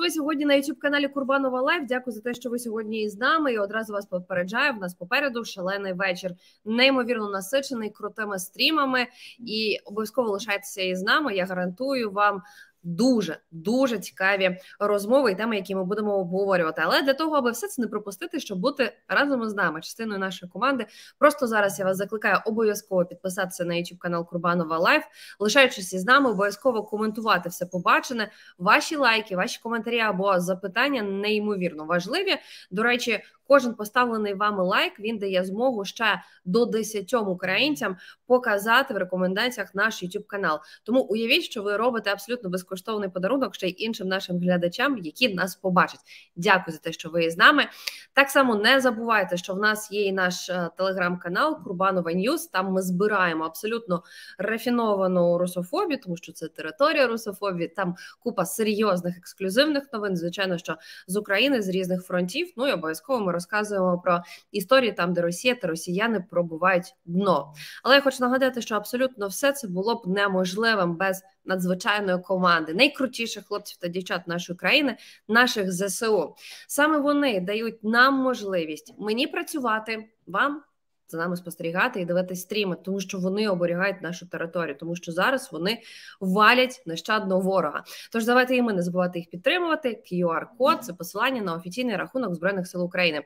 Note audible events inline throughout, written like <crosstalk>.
ви сьогодні на youtube каналі Курбанова Лайв. Дякую за те, що ви сьогодні із нами. І одразу вас попереджаю. В нас попереду шалений вечір, неймовірно насичений крутими стрімами. І обов'язково лишайтеся із нами. Я гарантую вам дуже дуже цікаві розмови і теми, які ми будемо обговорювати. Але для того, аби все це не пропустити, щоб бути разом з нами, частиною нашої команди, просто зараз я вас закликаю обов'язково підписатися на YouTube канал Курбанова Лайф, лишаючись із нами, обов'язково коментувати все побачене. Ваші лайки, ваші коментарі або запитання неймовірно важливі. До речі, Кожен поставлений вами лайк він дає змогу ще до 10 українцям показати в рекомендаціях наш youtube канал. Тому уявіть, що ви робите абсолютно безкоштовний подарунок ще й іншим нашим глядачам, які нас побачать. Дякую за те, що ви з нами. Так само не забувайте, що в нас є і наш е, телеграм-канал Курбанова Ньюс. Там ми збираємо абсолютно рафіновану русофобію, тому що це територія русофобії. Там купа серйозних ексклюзивних новин, звичайно, що з України з різних фронтів. Ну і обов'язково ми розказуємо про історії там, де Росія та Росіяни пробувають дно. Але я хочу нагадати, що абсолютно все це було б неможливим без надзвичайної команди найкрутіших хлопців та дівчат нашої країни, наших ЗСУ. Саме вони дають нам можливість мені працювати вам за нами спостерігати і дивитися стріми, тому що вони оберігають нашу територію, тому що зараз вони валять нещадно ворога. Тож давайте і ми не забувати їх підтримувати. QR-код – це посилання на офіційний рахунок збройних сил України.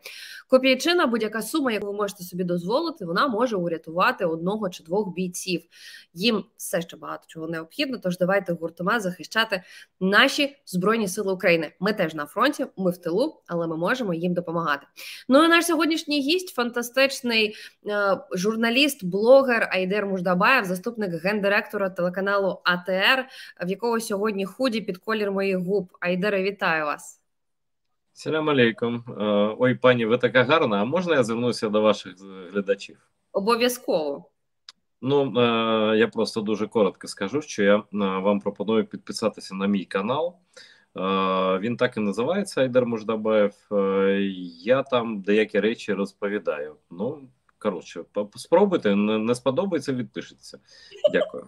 Копійчина, будь-яка сума, яку ви можете собі дозволити, вона може урятувати одного чи двох бійців. Їм все ще багато чого необхідно. Тож давайте гуртома захищати наші збройні сили України. Ми теж на фронті, ми в тилу, але ми можемо їм допомагати. Ну і наш сьогоднішній гість фантастичний. Е, журналіст-блогер Айдер Муждабаєв, заступник гендиректора телеканалу АТР, в якого сьогодні худі під колір моїх губ. Айдере, вітаю вас. Селям алейкум. Е, ой, пані, ви така гарна. А можна я звернуся до ваших глядачів? Обов'язково. Ну, е, я просто дуже коротко скажу, що я вам пропоную підписатися на мій канал. Він так і називається Айдер Муждабаєв. Я там деякі речі розповідаю. Ну, Коротше, спробуйте, не сподобається, відпишеться. Дякую.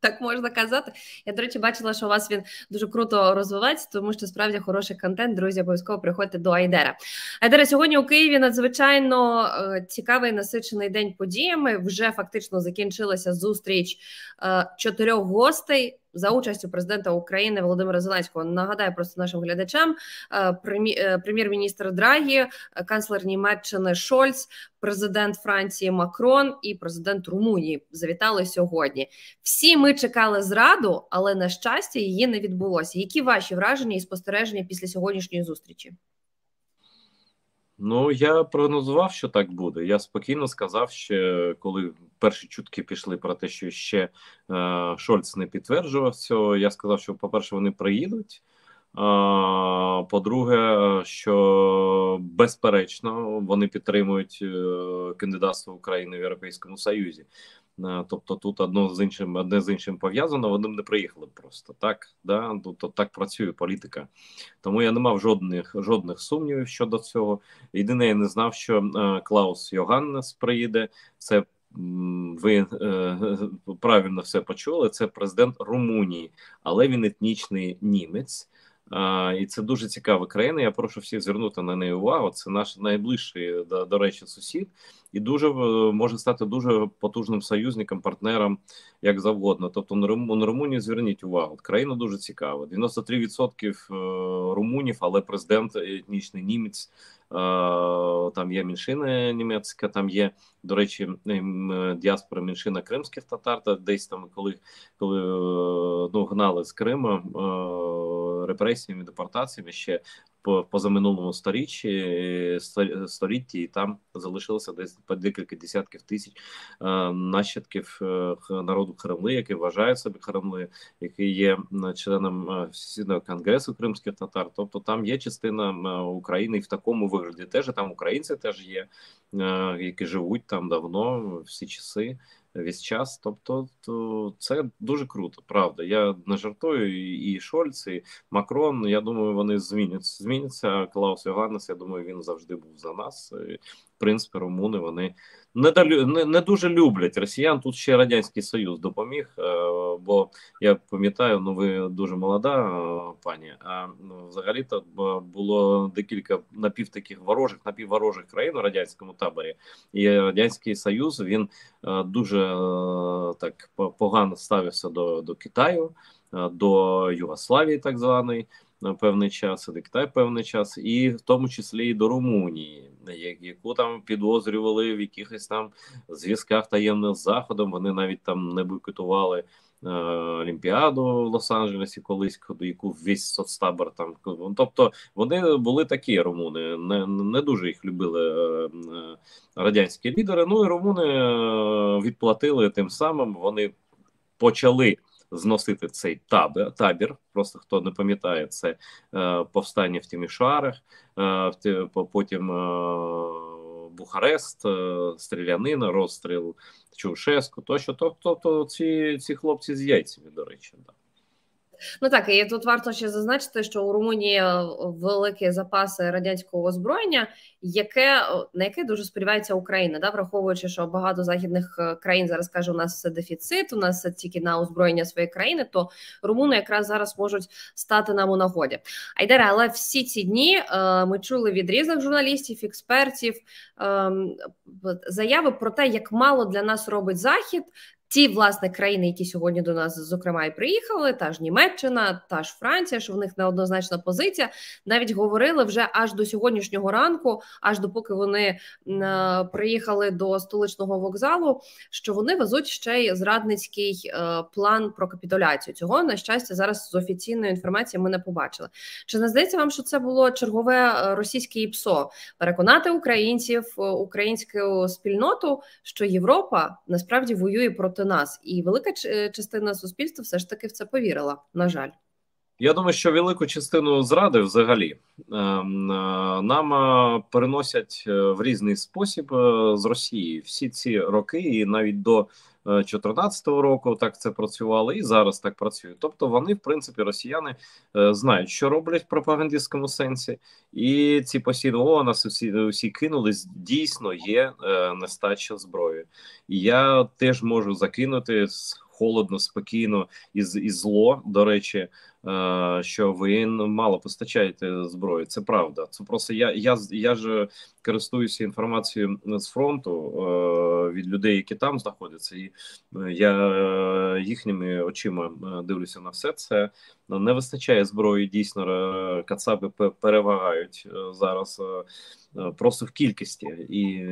Так можна казати. Я, до речі, бачила, що у вас він дуже круто розвивається, тому що справді хороший контент. Друзі, обов'язково приходьте до Айдера. Айдера, сьогодні у Києві надзвичайно е, цікавий насичений день подіями. Вже фактично закінчилася зустріч е, чотирьох гостей за участю президента України Володимира Зеленського. Нагадаю просто нашим глядачам е, е, прем'єр-міністр Драгі, е, канцлер Німеччини Шольц, президент Франції Макрон і президент Румунії завітали сьогодні. Всі ми чекали зраду, але на щастя її не відбулося. Які ваші враження і спостереження після сьогоднішньої зустрічі? Ну я прогнозував, що так буде. Я спокійно сказав, ще коли перші чутки пішли про те, що ще е, Шольц не підтверджував цього. Я сказав, що, по-перше, вони приїдуть. А, по-друге, що безперечно вони підтримують е, кандидатство України в Європейському Союзі. Е, тобто тут одно з іншим одне з іншим пов'язано, вони не приїхали просто так. Да? тут тобто так працює політика. Тому я не мав жодних жодних сумнівів щодо цього. Єдине, я не знав, що е, Клаус Йоганнес приїде. Це ви е, правильно все почули. Це президент Румунії, але він етнічний німець. І це дуже цікава країна. Я прошу всіх звернути на неї увагу. Це наш найближчий до, речі, сусід, і дуже е, може стати дуже потужним союзником, партнером як завгодно. Тобто, на, Рум, на зверніть увагу. Країна дуже цікава. 93% е, румунів, але президент етнічний німець Е, там є меншина німецька, там є, до речі, ем, е, діаспора меншина кримських татар. Та десь там, коли коли е, ну гнали з Криму репресіями, депортаціями ще позаминулому сторіччі е, сторітті, і там залишилося десь декілька десятків тисяч е, нащадків е, народу Кремли, які вважають себе Кремли, які є членом східного конгресу кримських татар. Тобто там є частина України і в такому вигляді. Теж там українці теж є, які живуть там давно всі часи весь час. Тобто, то це дуже круто, правда. Я не жартую, і Шольц, і Макрон. Я думаю, вони змінять. Зміняться. Клаус Йоганнес, я думаю, він завжди був за нас принципі, румуни вони не далю, не, не дуже люблять росіян. Тут ще радянський союз допоміг. Е, бо я пам'ятаю, ну ви дуже молода е, пані. А ну, взагалі то е, було декілька напів таких ворожих, напівворожих країн у радянському таборі. І радянський союз він дуже так погано ставився до, до Китаю, до Югославії, так званої. Певний час, і до Китай певний час, і в тому числі і до Румунії яку там підозрювали в якихось там зв'язках таємних з заходом. Вони навіть там не бойкотували е, Олімпіаду в Лос-Анджелесі, колись до яку весь соцтабор там. Ну, тобто вони були такі румуни, не не дуже їх любили е, е, радянські лідери. Ну і румуни е, відплатили тим самим. Вони почали зносити цей табір. табір. Просто хто не пам'ятає це е, повстання в Тімішарах, е, потім е, Бухарест, стрілянина, розстріл Чушеску. Тощо, тобто, ці ці хлопці з яйцями, до речі, да. Ну так і тут варто ще зазначити, що у Румунії е, великі запаси радянського озброєння, яке е, на яке дуже сподівається Україна, да, враховуючи, що багато західних е, країн зараз каже, у нас дефіцит, у нас тільки на озброєння своєї країни, то румуни якраз зараз можуть стати нам у нагоді. Айдера, але всі ці дні ми чули від різних журналістів, експертів ем, заяви про те, як мало для нас робить захід. Ті власне країни, які сьогодні до нас, зокрема, і приїхали, та ж Німеччина, та ж Франція, що в них неоднозначна позиція, навіть говорили вже аж до сьогоднішнього ранку, аж допоки вони е, приїхали до столичного вокзалу, що вони везуть ще й зрадницький е, план про капітуляцію. Цього на щастя зараз з офіційної інформації ми не побачили. Чи не здається вам, що це було чергове е, російське ІПСО? Переконати українців, українську спільноту, що Європа насправді воює проти проти нас, і велика е, частина суспільства все ж таки в це повірила. На жаль, я думаю, що велику частину зради взагалі ем, е, нам е, переносять в різний спосіб з Росії всі ці роки, і навіть до 2014 року так це працювало, і зараз так працює. Тобто вони, в принципі, росіяни е, знають, що роблять в пропагандистському сенсі, і ці постійно о нас усі усі кинулись. Дійсно, є е, нестача зброї. І Я теж можу закинути холодно, спокійно і, і зло до речі. Е, що ви ну, мало постачаєте зброю? Це правда. Це просто я я я ж користуюся інформацією з фронту е, від людей, які там знаходяться, і е, я їхніми очима дивлюся на все це. Ну, не вистачає зброї. Дійсно, кацапи перевагають зараз просто в кількості і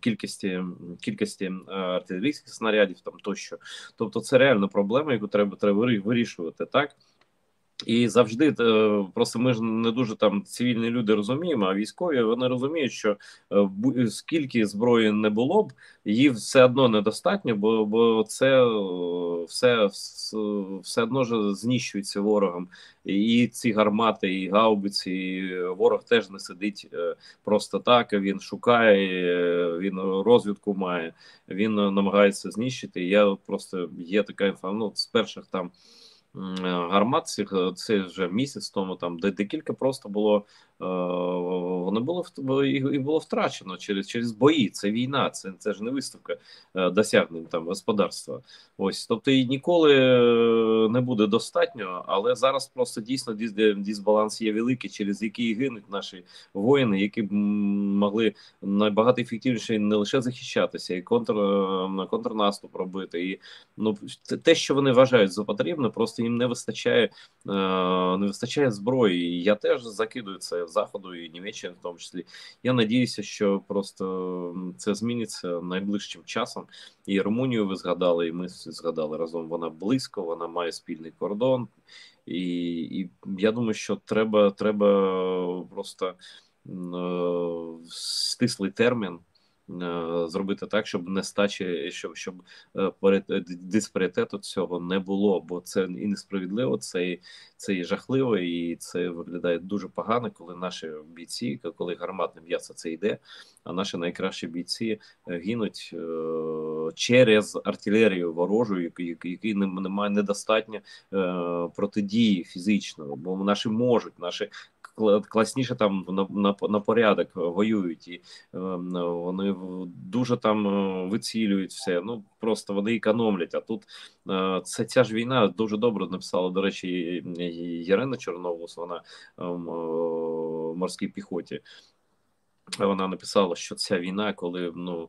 кількості кількості артилерійських снарядів там тощо. Тобто, це реальна проблема, яку треба треба вирішувати так. І завжди е, просто ми ж не дуже там цивільні люди розуміємо, а військові вони розуміють, що е, скільки зброї не було б, її все одно недостатньо, бо бо це е, все все одно ж знищується ворогом. І ці гармати, і гаубиці, і ворог теж не сидить просто так. Він шукає, він розвідку має, він намагається знищити. Я просто є така інформація ну, з перших там. Е, гармат цих е, це вже місяць тому, там де декілька просто було Е, воно було і було втрачено через через бої. Це війна, це це ж не виставка е, досягнень там господарства. Ось тобто і ніколи е, не буде достатньо, але зараз просто дійсно дисбаланс є великий, через який гинуть наші воїни, які б могли набагато ефективніше не лише захищатися, і контр контрнаступ робити. І ну те, що вони вважають за потрібне, просто їм не вистачає, не вистачає зброї. я теж закидую це заходу і Німеччини, в тому числі. Я надіюся, що просто це зміниться найближчим часом. І Румунію ви згадали, і ми згадали разом. Вона близько, вона має спільний кордон, і і я думаю, що треба треба просто е, стислий термін Е, зробити так, щоб нестачі, щоб щоб е, е, диспаритету цього не було, бо це і несправедливо, це це і жахливо, і це виглядає дуже погано, коли наші бійці, коли гарматне м'ясо це йде, а наші найкращі бійці гинуть через артилерію ворожу, який немає недостатньо протидії фізичної, бо наші можуть, наші класніше там на на, на порядок воюють, і е, вони дуже там е, вицілюють все. Ну просто вони економлять. А тут е, це ця ж війна дуже добре написала. До речі, Ярина Чорновус. Вона в морській піхоті. Вона написала, що ця війна, коли ну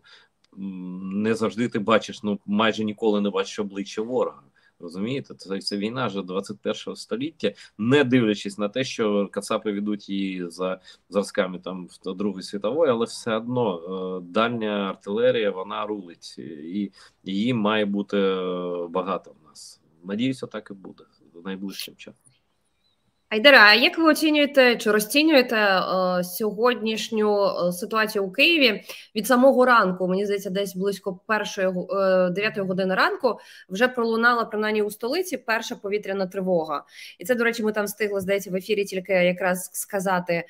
не завжди ти бачиш, ну майже ніколи не бачиш обличчя ворога. Розумієте, це це війна вже 21 століття, не дивлячись на те, що Кацапи ведуть її за зразками там в Другої світової, але все одно е, дальня артилерія вона рулить, е, і її має бути е, багато в нас. Надіюся, так і буде найближчим часом. Айдара, а як ви оцінюєте чи розцінюєте е, сьогоднішню е, ситуацію у Києві від самого ранку? Мені здається, десь близько першої е, дев'ятої години ранку вже пролунала принаймні у столиці перша повітряна тривога, і це до речі, ми там встигли здається в ефірі тільки якраз сказати е,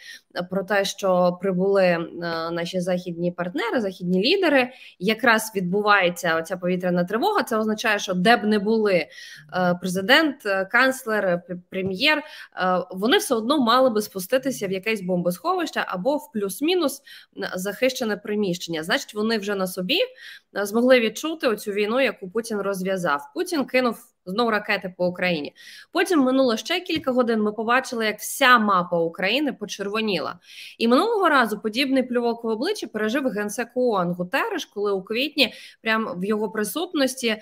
про те, що прибули е, наші західні партнери, західні лідери. Якраз відбувається оця повітряна тривога. Це означає, що де б не були президент, канцлер, прем'єр. Е, вони все одно мали би спуститися в якесь бомбосховище або в плюс-мінус захищене приміщення. Значить, вони вже на собі е, змогли відчути оцю війну, яку Путін розв'язав. Путін кинув. Знову ракети по Україні. Потім минуло ще кілька годин. Ми побачили, як вся мапа України почервоніла. І минулого разу подібний плювок в обличчя пережив генсек ООН Гутереш, коли у квітні, прямо в його присутності, е,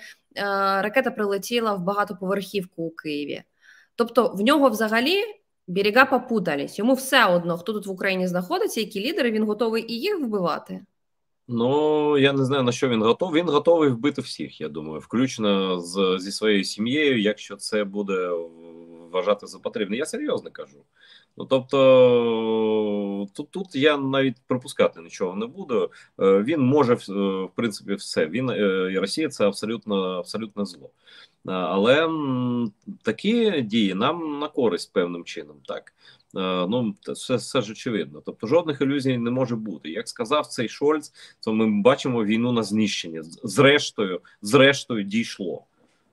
ракета прилетіла в багатоповерхівку у Києві. Тобто в нього взагалі берега попутались. Йому все одно, хто тут в Україні знаходиться, які лідери, він готовий і їх вбивати. Ну я не знаю на що він готовий. Він готовий вбити всіх, я думаю, включно з, зі своєю сім'єю, якщо це буде вважати за потрібне. Я серйозно кажу. Ну тобто тут тут я навіть пропускати нічого не буду. Е, він може в принципі все. Він е, і Росія це абсолютно абсолютно зло. Е, але такі дії нам на користь певним чином так. Е, ну, це все ж очевидно. Тобто жодних ілюзій не може бути. Як сказав цей Шольц, то ми бачимо війну на знищення. Зрештою, зрештою, дійшло.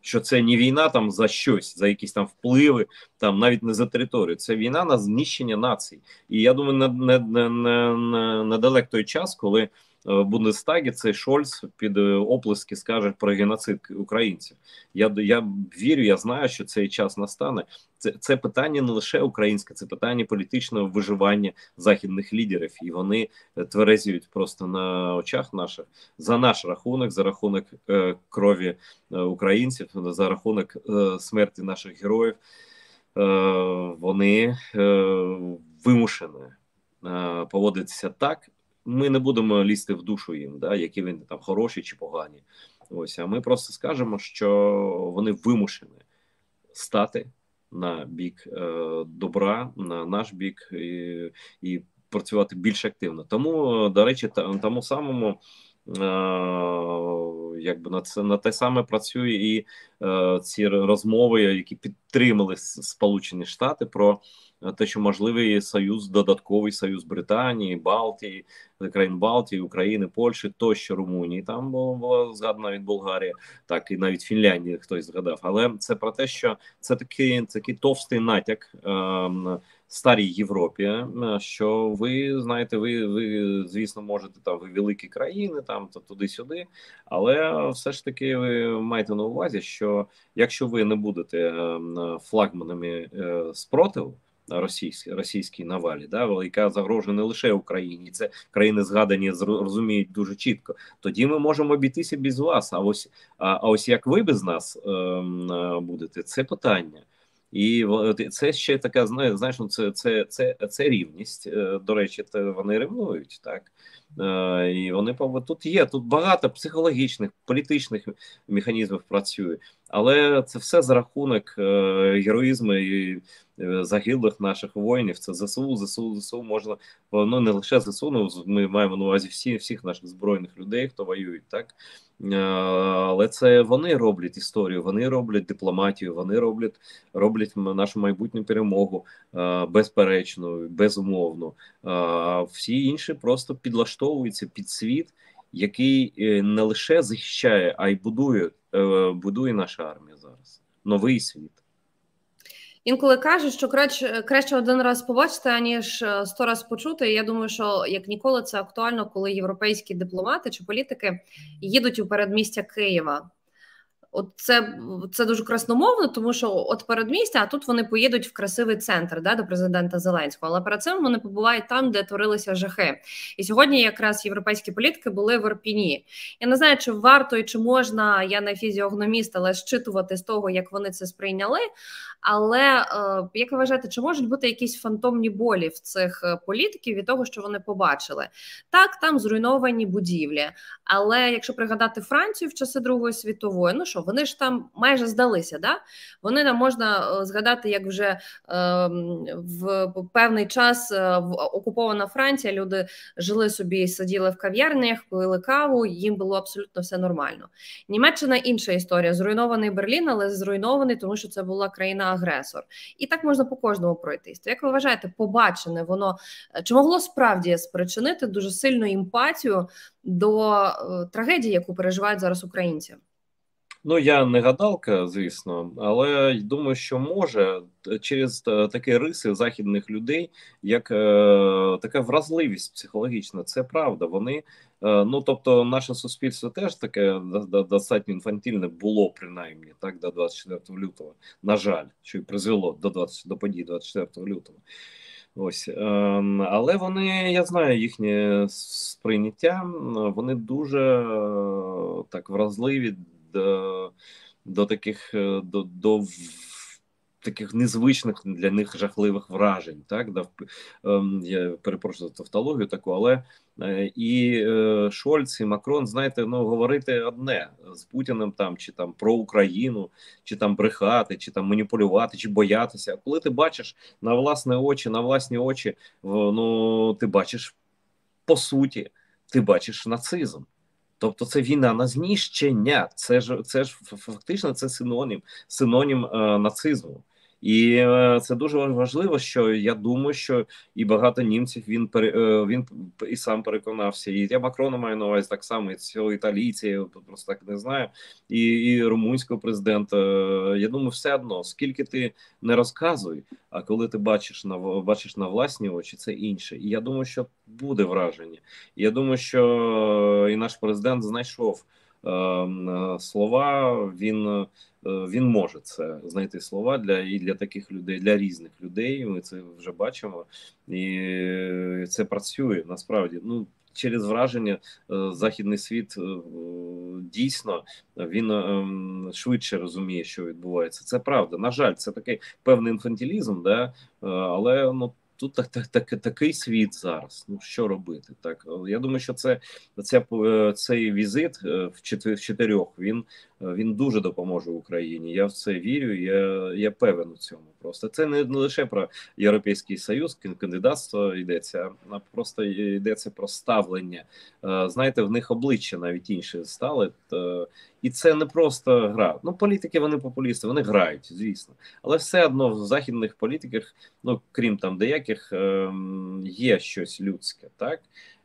Що це не війна там за щось, за якісь там впливи, там навіть не за територію. Це війна на знищення націй. І я думаю, на недалеко той час, коли в Бундестагі цей Шольц під е, оплески скаже про геноцид українців. Я я вірю, я знаю, що цей час настане. Це це питання не лише українське, це питання політичного виживання західних лідерів, і вони е, тверезіють просто на очах наших за наш рахунок, за рахунок е, крові е, українців, за рахунок е, смерті наших героїв. Е, вони вимушені поводитися так, ми не будемо лізти в душу їм, да які вони там хороші чи погані. Ось а ми просто скажемо, що вони вимушені стати на бік е, добра, на наш бік і, і працювати більш активно. Тому до речі, та тому самому. Е, Якби на це на те саме працює і е, ці розмови, які підтримали Сполучені Штати про Е, те, що можливий союз, додатковий союз Британії, Балтії, країн Балтії, України, Польщі тощо Румунії. Там була згадана від Болгарії, так і навіть Фінляндії хтось згадав. Але це про те, що це такий такий товстий натяк. Е, Старій Європі, ем, що ви знаєте, ви ви звісно можете там ви великі країни, там то туди-сюди, але все ж таки ви маєте на увазі, що якщо ви не будете ем, флагманами е, спротиву, російсь, російській навалі, да яка загрожує не лише Україні, це країни згадані розуміють дуже чітко. Тоді ми можемо обійтися без вас. А ось а, а ось як ви без нас ем, е, будете, це питання. І це ще така знає, знаєш, ну, це це це це рівність. Е, до речі, вони ревнують так. Е, і вони тут є, тут багато психологічних, політичних механізмів працює, але це все за рахунок е, героїзму і е, загиблих наших воїнів. Це ЗСУ, ЗСУ, ЗСУ можна воно не лише ЗСУ, ну, ми маємо на увазі всі, всіх наших збройних людей, хто воюють, так але це вони роблять історію, вони роблять дипломатію, вони роблять роблять нашу майбутню перемогу безперечну, безумовну. Всі інші просто підлаштовують налаштовується під світ, який е, не лише захищає, а й будує е, будує наша армія зараз. Новий світ. Інколи кажуть, що краще краще один раз побачити, аніж е, сто раз почути. Я думаю, що як ніколи це актуально, коли європейські дипломати чи політики їдуть у передмістя Києва. От це це дуже красномовно, тому що от передмістя, а тут вони поїдуть в красивий центр да, до президента Зеленського. Але перед цим вони побувають там, де творилися жахи. І сьогодні якраз європейські політики були в Орпіні. Я не знаю, чи варто і чи можна. Я не фізіогноміст, але щитувати з того, як вони це сприйняли. Але е, як ви вважаєте, чи можуть бути якісь фантомні болі в цих е, політиків від того, що вони побачили? Так, там зруйновані будівлі. Але якщо пригадати Францію в часи Другої світової, ну що? вони ж там майже здалися. Да? Вони нам можна е, згадати, як вже е, в певний час е, в окупована Франція люди жили собі, сиділи в кав'ярнях, пили каву, їм було абсолютно все нормально. Німеччина інша історія. Зруйнований Берлін, але зруйнований, тому що це була країна-агресор. І так можна по кожному пройтись. То як ви вважаєте, побачене воно е, чи могло справді спричинити дуже сильну імпатію до трагедії, яку переживають зараз українці? Ну я не гадалка, звісно, але думаю, що може через такі риси західних людей, як е, така вразливість психологічна, це правда. Вони е, ну тобто, наше суспільство теж таке достатньо інфантільне було принаймні так до 24 лютого. На жаль, що й призвело до 20, до подій 24 лютого. Ось, ем, але вони, я знаю їхнє сприйняття. Вони дуже е, так вразливі до до таких е, до, до таких незвичних для них жахливих вражень. Так да, ем, Я перепрошую за тавтологію таку, але е, і е, Шольц і Макрон, знаєте, ну говорити одне з Путіним там чи там про Україну, чи там брехати, чи там маніпулювати, чи боятися. А Коли ти бачиш на власні очі, на власні очі, ну ти бачиш по суті, ти бачиш нацизм. Тобто це війна на знищення. Це ж це ж фактично це синонім, синонім е, нацизму. І е, це дуже важливо, що я думаю, що і багато німців він е, він і сам переконався. І я Макрона маю на увазі так само і цього італійця, я просто так не знаю, і і румунського президента. Е, я думаю, все одно скільки ти не розказуй, а коли ти бачиш на бачиш на власні очі, це інше. І я думаю, що буде враження. І я думаю, що і наш президент знайшов. Ем, е, слова. Він е, він може це знайти слова для і для таких людей, для різних людей. Ми це вже бачимо, і це працює насправді. Ну через враження, е, західний світ дійсно він швидше розуміє, що відбувається. Це правда. На жаль, це такий певний інфантілізм, да але ну тут так, так, так, такий світ зараз. Ну що робити? Так е, я думаю, що це, це е, цей візит е, в чотирьох. Він він дуже допоможе Україні. Я в це вірю. Я я певен у цьому. Просто це не лише про європейський союз, кандидатство йдеться, а просто йдеться про ставлення. Е, знаєте, в них обличчя навіть інше стали, і це не просто гра. Ну, політики вони популісти, вони грають, звісно, але все одно в західних політиках, ну крім там деяких, ем, є щось людське, так.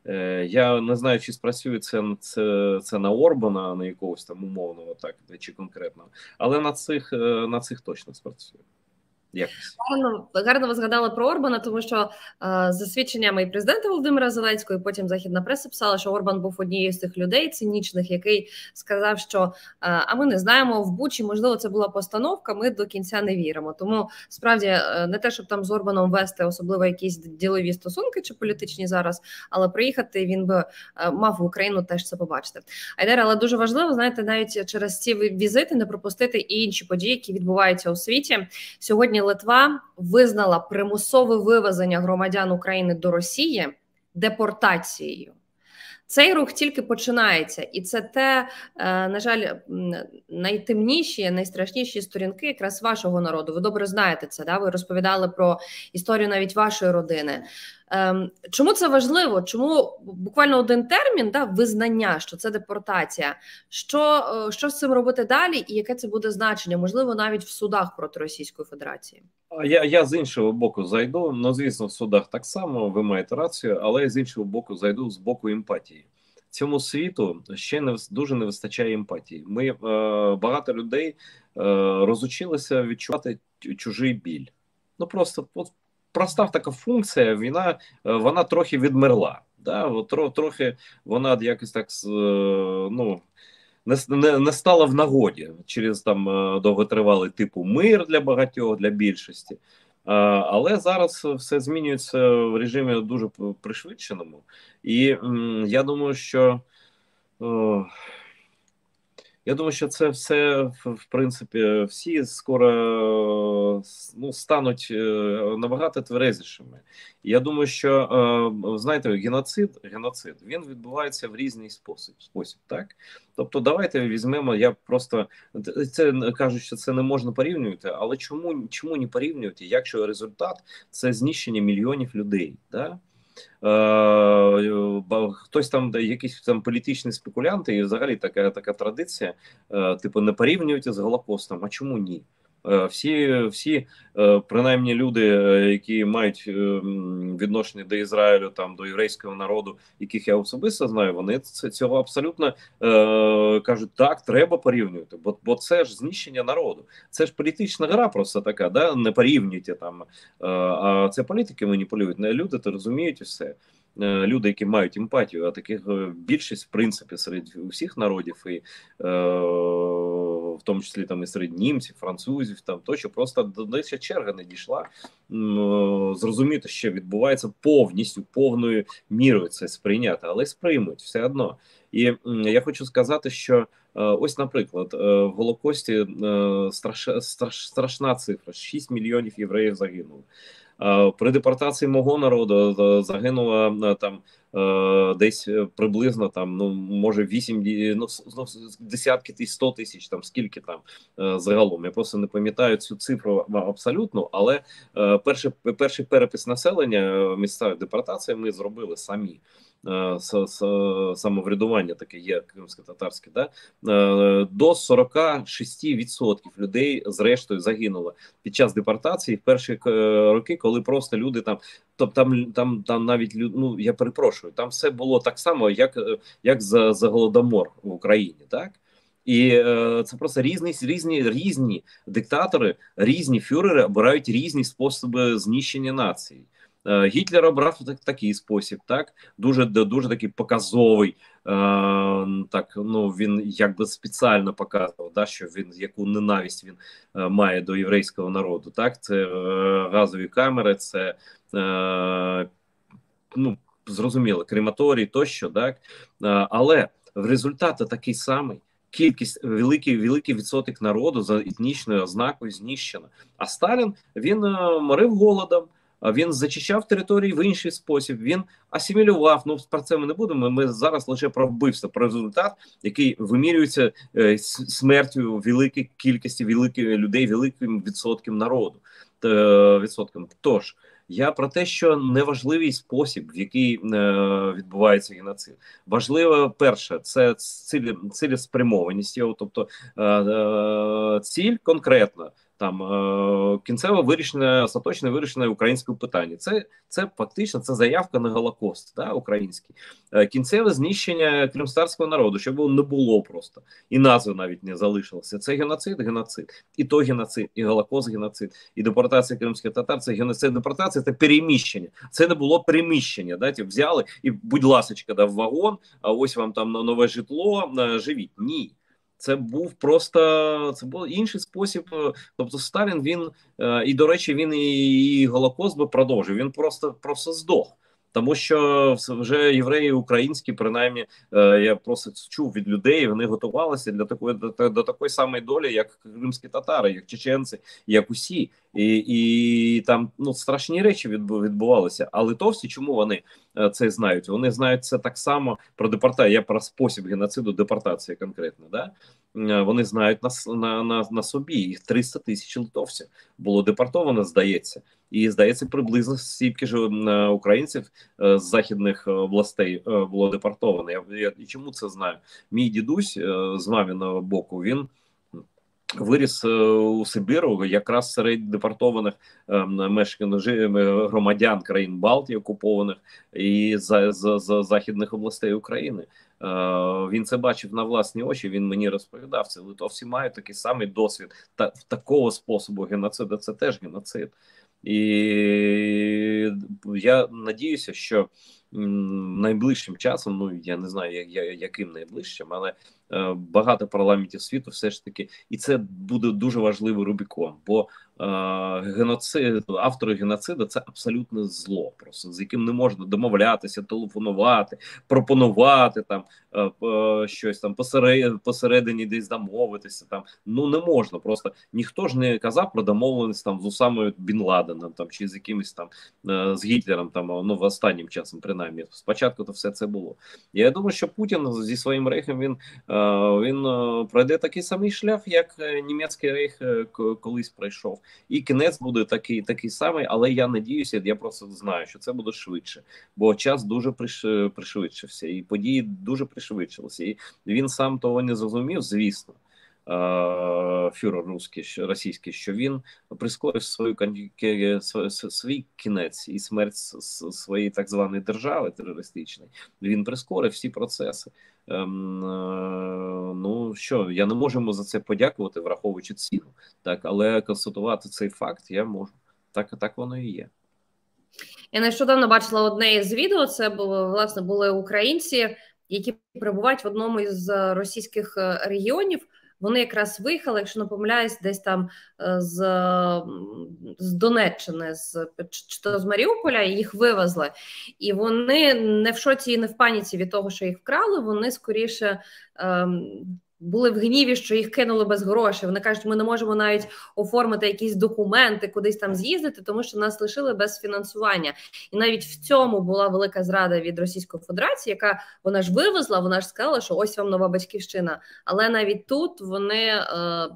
Э, я не знаю, чи спрацює це це, це на Орбана, на якогось там умовного, так чи конкретного, але на цих е, на цих точно спрацює. Гарно гарно ви згадали про Орбана, тому що е, за свідченнями і президента Володимира Зеленського, і потім західна преса писала, що Орбан був однією з тих людей цинічних, який сказав, що е, а ми не знаємо в Бучі, можливо, це була постановка. Ми до кінця не віримо. Тому справді е, не те, щоб там з Орбаном вести особливо якісь ділові стосунки чи політичні зараз, але приїхати він би мав в Україну теж це побачити. Айдер, але дуже важливо знаєте, навіть через ці візити не пропустити і інші події, які відбуваються у світі сьогодні сьогодні Литва визнала примусове вивезення громадян України до Росії депортацією. Цей рух тільки починається, і це те, е, на жаль, найтемніші, найстрашніші сторінки якраз вашого народу. Ви добре знаєте це. Да? Ви розповідали про історію навіть вашої родини. Ем, чому це важливо? Чому буквально один термін да, визнання, що це депортація? Що е, що з цим робити далі, і яке це буде значення? Можливо, навіть в судах проти Російської Федерації? Я я з іншого боку зайду. Ну звісно, в судах так само ви маєте рацію, але я з іншого боку зайду з боку емпатії. Цьому світу ще не дуже не вистачає емпатії. Ми е, багато людей е, розучилися відчувати чужий біль. Ну просто от проста така функція, вона е, вона трохи відмерла. Да? Трохи вона якось так е, ну. Не, не не, стала в нагоді через там е, довготривалий типу мир для багатьох, для більшості. але зараз все змінюється в режимі дуже пришвидшеному. І я думаю, що о, я думаю, що це все в принципі всі скоро ну, стануть е, набагато тверезішими. Я думаю, що е, знаєте, геноцид геноцид він відбувається в різний спосіб. спосіб так? Тобто, давайте візьмемо. Я просто це кажуть, що це не можна порівнювати, але чому чому не порівнювати, якщо результат це знищення мільйонів людей? Да? Е, хтось там якісь там політичні спекулянти, і взагалі така така традиція, е, типу, не порівнюють з Голокостом. А чому ні? Е, всі, всі е, принаймні, люди, е, які мають відношення до Ізраїлю, там до єврейського народу, яких я особисто знаю, вони цього абсолютно е, кажуть: так треба порівнювати, бо бо це ж знищення народу, це ж політична гра, просто така. да Не порівнюйте там. А це політики маніпулюють. Не люди то розуміють все. Люди, які мають емпатію, а таких більшість в принципі серед усіх народів і. Е, в тому числі там і серед німців, французів, там тощо просто до них ще черга не дійшла. Е, зрозуміти, що відбувається повністю, повною мірою це сприйняти, але сприймуть все одно. І я хочу сказати, що е, ось, наприклад, е, в Голокості страш, страш, страшна цифра: 6 мільйонів євреїв загинуло. Е, при депортації мого народу е, загинуло е, там десь приблизно там ну може вісім, ну, ну десятки тисяч сто тисяч, там скільки там загалом. Я просто не пам'ятаю цю цифру абсолютно. Але перший перший перепис населення місцевих депортації ми зробили самі. Е, самоврядування, таке є кримсько-татарське, да е, до 46% людей зрештою загинуло під час депортації в перші е, роки, коли просто люди там, тобто там там там навіть ну я перепрошую, там все було так само, як як за за голодомор в Україні, так. І е, це просто різні різні різні диктатори, різні фюрери обирають різні способи знищення нації. Е, Гітлер обрав так, такий спосіб, так дуже дуже такий показовий. Е, так ну він якби спеціально показував, да що він яку ненависть він е, має до єврейського народу. Так, це газові камери, це ну зрозуміло, крематорій тощо, так але в результаті такий самий. Кількість великий великий відсоток народу за етнічною ознакою знищено. А Сталін він морив голодом, він зачищав території в інший спосіб. Він асимілював. Ну про це ми не будемо. Ми зараз лише про вбивство, про результат, який вимірюється е, смертю великої кількості великих людей, великим відсотком народу. та відсотком. Тож я про те, що неважливий спосіб, в який е, відбувається геноцид, важливо перше, це цілі цілеспрямованість його, тобто е, е, ціль конкретна там е, кінцево вирішене, остаточно вирішене українське питання. Це це фактично це заявка на голокост да, український е, кінцеве знищення кримстарського народу, щоб його не було просто і назви навіть не залишилося. Це геноцид, геноцид, і то геноцид, і голокост геноцид, і депортація кримських татар. Це геноцид депортація це переміщення. Це не було приміщення. Да, ті типу, взяли і, будь ласочка, да, в вагон. А ось вам там на нове житло. На Живіть ні. Це був просто це був інший спосіб. Е, тобто, Сталін він е, і до речі, він і Голокост би продовжив. Він просто просто здох. Тому що вже євреї українські, принаймні, е, я просто чув від людей. Вони готувалися для такої до, до такої самої долі, як кримські татари, як чеченці, як усі і і там ну страшні речі відбувалися. А литовці, чому вони е, це знають? Вони знають це так само про депортацію. Я про спосіб геноциду депортації конкретно. Да? Е, вони знають нас на на, на собі. Їх 300 тисяч литовців було депортовано, здається, і здається, приблизно стільки ж е, українців з західних областей було депортовано. Я, я чому це знаю? Мій дідусь з маминого боку він. Виріс е, у Сибіру якраз серед депортованих ем, мешканців ем, громадян країн Балтії, окупованих і з за, за західних областей України. Е, він це бачив на власні очі. Він мені розповідав це. Литовці мають такий самий досвід та такого способу геноциду. Це теж геноцид. І я надіюся, що найближчим часом, ну я не знаю, я, я, яким найближчим, але е, багато парламентів світу все ж таки, і це буде дуже важливий Рубікон, бо е, геноцид, автори геноциду це абсолютне зло, просто з яким не можна домовлятися, телефонувати, пропонувати там Е, е, щось там посередині десь домовитися. Там ну не можна. Просто ніхто ж не казав про домовленість там з Усамою Бін Ладеном там чи з якимось там е, з Гітлером. Там ну в останнім часом, принаймні, спочатку то все це було. Я думаю, що Путін зі своїм рейхом він він пройде такий самий шлях, як німецький рейх колись пройшов, і кінець буде такий такий самий, але я надіюся, я просто знаю, що це буде швидше, бо час дуже пришвидшився, і події дуже пришвидшився пришвидшилися. І він сам того не зрозумів, звісно. Фюрер русський, російський, що він прискорив свою свій кінець і смерть своєї так званої держави терористичної. Він прискорив всі процеси. Ем, ну що я не можемо за це подякувати, враховуючи ціну, так але констатувати цей факт я можу. Так так воно і є. Я нещодавно бачила одне із відео. Це було власне були українці які перебувають в одному із е, російських е, регіонів. Вони якраз виїхали, якщо не помиляюсь, десь там е, з з Донеччини, з чи то з Маріуполя, їх вивезли, і вони не в шоці і не в паніці від того, що їх вкрали. Вони скоріше ем, були в гніві, що їх кинули без грошей. Вони кажуть, ми не можемо навіть оформити якісь документи, кудись там з'їздити, тому що нас лишили без фінансування. І навіть в цьому була велика зрада від Російської Федерації, яка вона ж вивезла, вона ж сказала, що ось вам нова батьківщина. Але навіть тут вони е,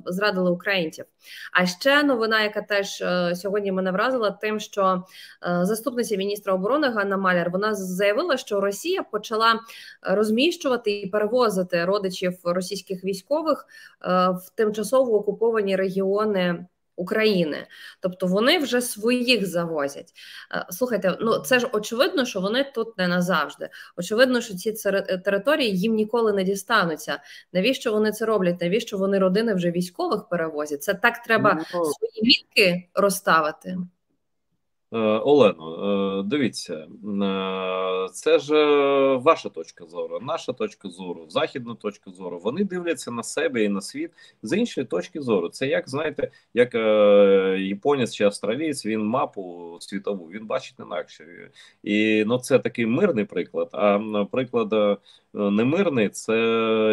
зрадили українців. А ще новина, яка теж е, сьогодні мене вразила, тим, що е, заступниця міністра оборони Ганна Маляр вона заявила, що Росія почала розміщувати і перевозити родичів російських російських військових е, в тимчасово окуповані регіони. України, тобто вони вже своїх завозять. Е, слухайте, ну це ж очевидно, що вони тут не назавжди. Очевидно, що ці е, території їм ніколи не дістануться. Навіщо вони це роблять? Навіщо вони родини вже військових перевозять? Це так треба ну, свої мітки розставити. Е, Олено, е, дивіться, е, це ж ваша точка зору, наша точка зору, західна точка зору. Вони дивляться на себе і на світ з іншої точки зору. Це як знаєте, як японець чи австралієць, він мапу світову він бачить інакше. І ну це такий мирний приклад. А наприклад, немирний це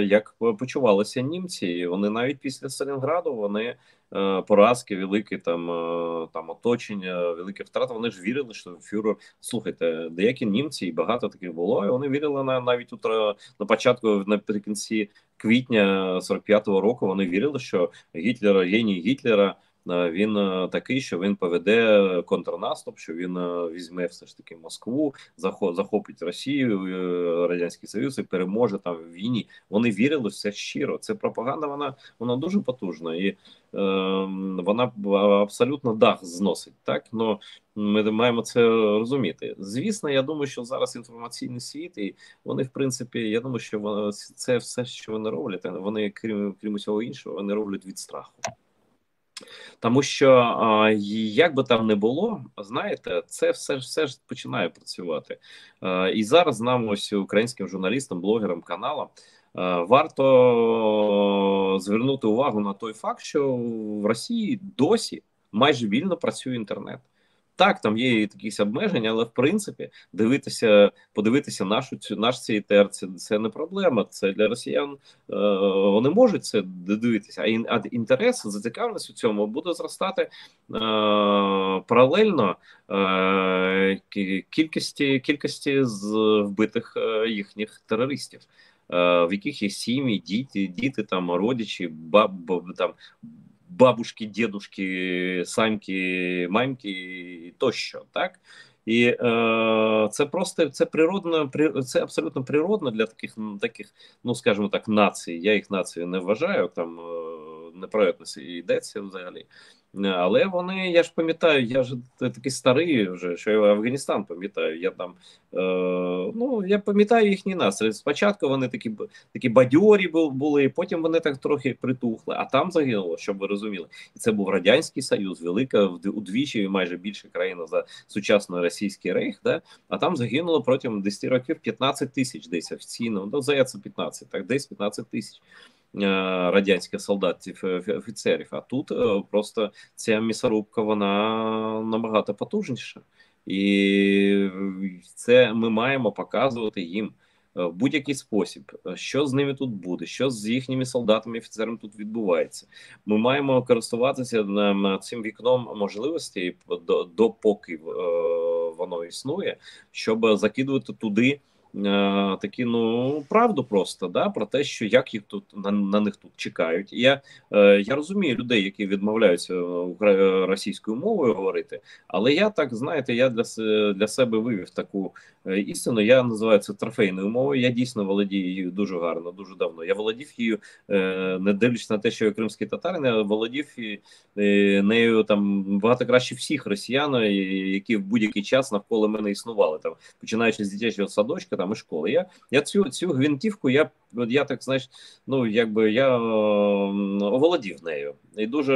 як почувалися німці. Вони навіть після Сталінграду вони. Е, поразки, велике там е, там оточення, велике втрати. Вони ж вірили, що фюрер слухайте, деякі німці і багато таких було. і Вони вірили на навіть утра на початку наприкінці квітня 45-го року. Вони вірили, що Гітлера, геній Гітлера. Е, він е, такий, що він поведе контрнаступ, що він е, візьме все ж таки Москву, захопить Росію, радянський союз і переможе там в війні. Вони вірили все щиро. Це пропаганда. Вона вона дуже потужна і е, вона абсолютно дах зносить. Так но ми маємо це розуміти. Звісно, я думаю, що зараз інформаційний світ, і вони, в принципі, я думаю, що це все, що вони роблять. Вони крім крім усього іншого, вони роблять від страху. Тому що як би там не було, знаєте, це все все ж починає працювати. І зараз нам, ось українським журналістам, блогерам, каналам, варто звернути увагу на той факт, що в Росії досі майже вільно працює інтернет. Так, там є якісь обмеження, але в принципі дивитися, подивитися нашу наш цей тер це, це не проблема. Це для росіян е, вони можуть це дивитися. А, ін, а інтерес зацікавленість у цьому буде зростати е, паралельно е, кількості кількості з вбитих е, їхніх терористів. Е, в яких є сім'ї, діти, діти там родичі, баб, баб там бабушки, дідушки, самки, мамки тощо. так І е, э, це просто це природно, це абсолютно природно для таких, таких ну скажімо так, націй. Я їх нацією не вважаю, там е, неправильно йдеться взагалі. Але вони, я ж пам'ятаю, я ж такий старий, вже що я Афганістан пам'ятаю. Я там е, ну я пам'ятаю їхні настрої. Спочатку вони такі такі бадьорі були, потім вони так трохи притухли, а там загинуло, щоб ви розуміли. І це був Радянський Союз, велика удвічі майже більше країна за сучасний російський рейх. Да? А там загинуло протягом 10 років 15 тисяч десь офіційно. Ну, за це 15, так десь 15 тисяч. Э, радянських солдатів э, офіцерів. А тут э, просто ця місорубка вона набагато потужніша, і е, це ми маємо показувати їм. Е, в будь-який спосіб, е, що з ними тут буде, що з їхніми солдатами і офіцерами тут відбувається. Ми маємо користуватися цим вікном можливостей допоки воно існує, щоб закидувати туди. Е, такі ну правду просто да про те, що як їх тут на, на них тут чекають. Я е, я розумію людей, які відмовляються е, російською мовою говорити, але я так знаєте, я для для себе вивів таку Е, істину. Я називаю це трофейною мовою. Я дійсно володію її дуже гарно, дуже давно. Я володів її, е, не дивлячись на те, що я кримський татарин, я володів е, нею там багато краще всіх росіян, які в будь-який час навколо мене існували, там починаючи з дитячого садочка там і школи. Я я цю цю гвинтівку, я я так знаєш, ну якби я оволодів нею і дуже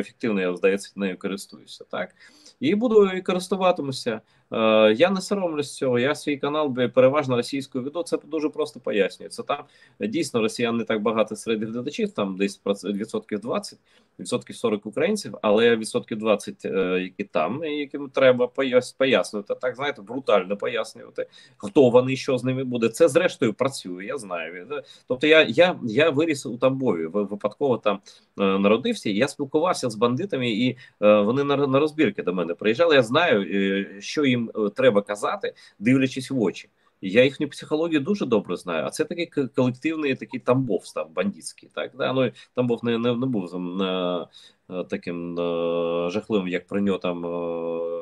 ефективно я здається нею користуюся, так і буду і користуватимуся. Е, я не соромлюсь цього. Я свій канал би переважно російською веду. Це дуже просто пояснюється. Там дійсно росіян не так багато серед глядачів, там десь відсотків 20, відсотків 40 українців, але відсотків 20, е, які там, яким треба пояснювати. Так знаєте, брутально пояснювати, хто вони, що з ними буде. Це зрештою працює. Я знаю. Е, тобто, я я, я виріс у Тамбові, випадково там народився. Я спілкувався з бандитами, і вони на, на розбірки до мене приїжджали. Я знаю, що їм. Е, треба казати, дивлячись в очі. Я їхню психологію дуже добре знаю. А це такий колективний такий тамбов став бандитський. Так да ну тамбов не не, не був там на е, таким е, жахливим, як про нього там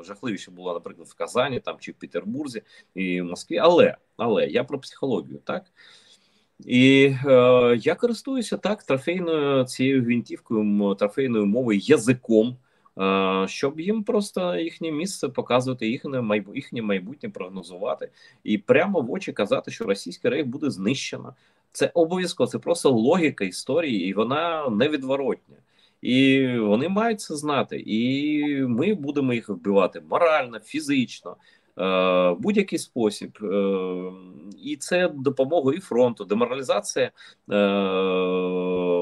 жахливіше було, наприклад, в Казані там чи в Петербурзі і в Москві. Але але я про психологію, так. І е, я користуюся так трофейною цією гвинтівкою, трофейною мовою язиком. Е, щоб їм просто їхнє місце показувати, їхнє майбутнє, їхнє майбутнє прогнозувати і прямо в очі казати, що російський рейх буде знищено. Це обов'язково, це просто логіка історії, і вона невідворотня. І вони мають це знати, і ми будемо їх вбивати морально, фізично, в е, будь-який спосіб. Е, і це допомога і фронту. Деморалізація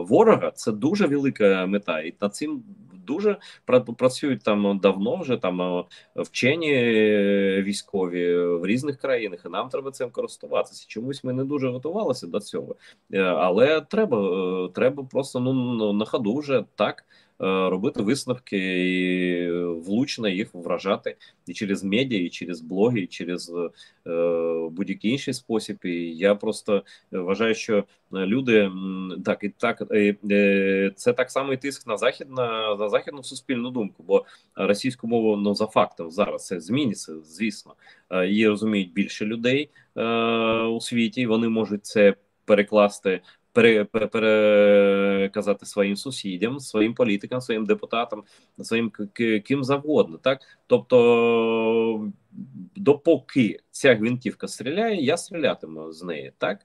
ворога це дуже велика мета, і над цим дуже працюють там е, давно вже там е, вчені е, військові в різних країнах. і Нам треба цим користуватися. Чомусь ми не дуже готувалися до цього, але треба треба просто ну, ну на ходу вже так. Е, робити висновки і влучно їх вражати і через медіа, і через блоги, і через е, будь-який інший спосіб. І я просто е, вважаю, що люди так і так це так само і тиск на захід на, на західну суспільну думку, бо російську мову ну за фактом зараз це зміниться, звісно. Її розуміють більше людей у світі. Вони можуть це. Перекласти переказати своїм сусідям, своїм політикам, своїм депутатам, своїм ким завгодно. Так, тобто, допоки ця гвинтівка стріляє, я стрілятиму з неї. Так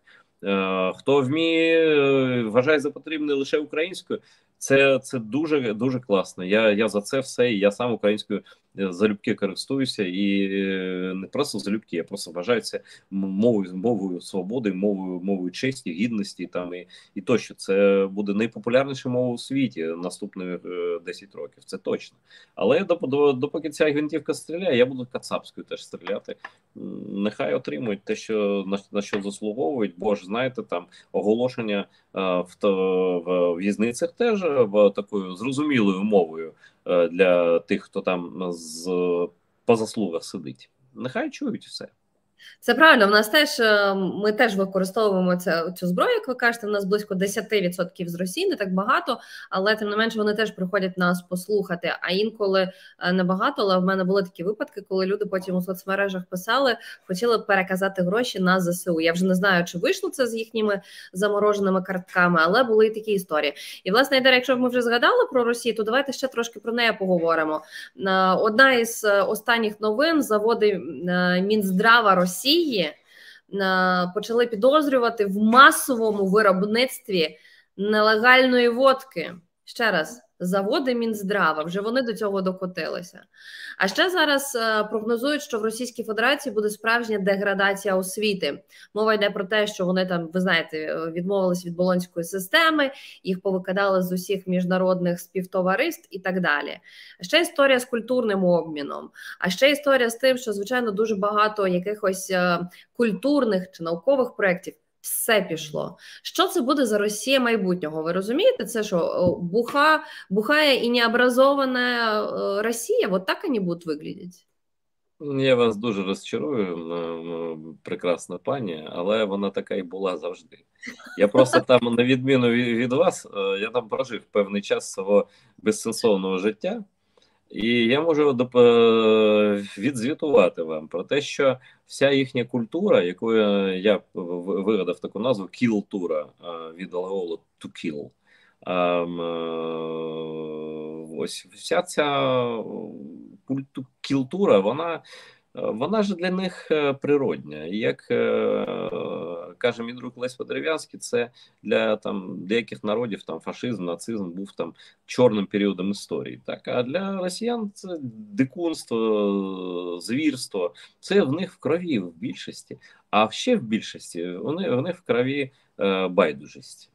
е, хто вміє, е, вважає за потрібне лише українською. Це це дуже дуже класно. Я я за це все. Я сам українською Е, залюбки користуюся і е, не просто залюбки, я просто вважаю це мовою мовою свободи, мовою мовою честі, гідності там і і тощо. Це буде найпопулярніша мова у світі наступних 10 е, років. Це точно. Але допоки ця гвинтівка стріляє, я буду кацапською теж стріляти. Нехай отримують те, що на, на що заслуговують, бо ж знаєте, там оголошення в в в'їзницях теж в такою зрозумілою мовою. Е, для тих, хто там з по заслугах сидить. Нехай чують все. Це правильно, в нас теж е, ми теж використовуємо це, цю зброю, як ви кажете, в нас близько 10% з Росії, не так багато, але тим не менше вони теж приходять нас послухати. А інколи е, небагато, але в мене були такі випадки, коли люди потім у соцмережах писали, хотіли переказати гроші на ЗСУ. Я вже не знаю, чи вийшло це з їхніми замороженими картками, але були і такі історії. І власне Ідер, якщо ми вже згадали про Росію, то давайте ще трошки про неї поговоримо. Е, одна із останніх новин заводи Мінздрава Росії. Росії почали підозрювати в масовому виробництві нелегальної водки. Ще раз Заводи Мінздрава вже вони до цього докотилися. А ще зараз е, прогнозують, що в Російській Федерації буде справжня деградація освіти. Мова йде про те, що вони там, ви знаєте, е, відмовились від болонської системи, їх повикидали з усіх міжнародних співтовариств і так далі. А ще історія з культурним обміном, а ще історія з тим, що звичайно дуже багато якихось е, культурних чи наукових проєктів все пішло. Що це буде за Росія майбутнього? Ви розумієте? Це що е, буха, бухая і необразована е, Росія? Вот так вони будуть виглядати? Ну, я вас дуже розчарую, прекрасна пані, але вона така і була завжди. Я просто там, на відміну від вас, е, я там прожив певний час свого безсенсовного життя. І я можу е, відзвітувати вам про те, що вся їхня культура, якою я вигадав таку назву кілтура е, від алеолу to kill, ем, е, ось вся ця кілтура, вона вона ж для них е, природня, як е, каже мій друг Лесь Подерев'янський, це для там деяких народів там фашизм, нацизм був там чорним періодом історії. Так а для росіян це дикунство, звірство, це в них в крові в більшості. А ще в більшості вони в них в крові е, байдужість,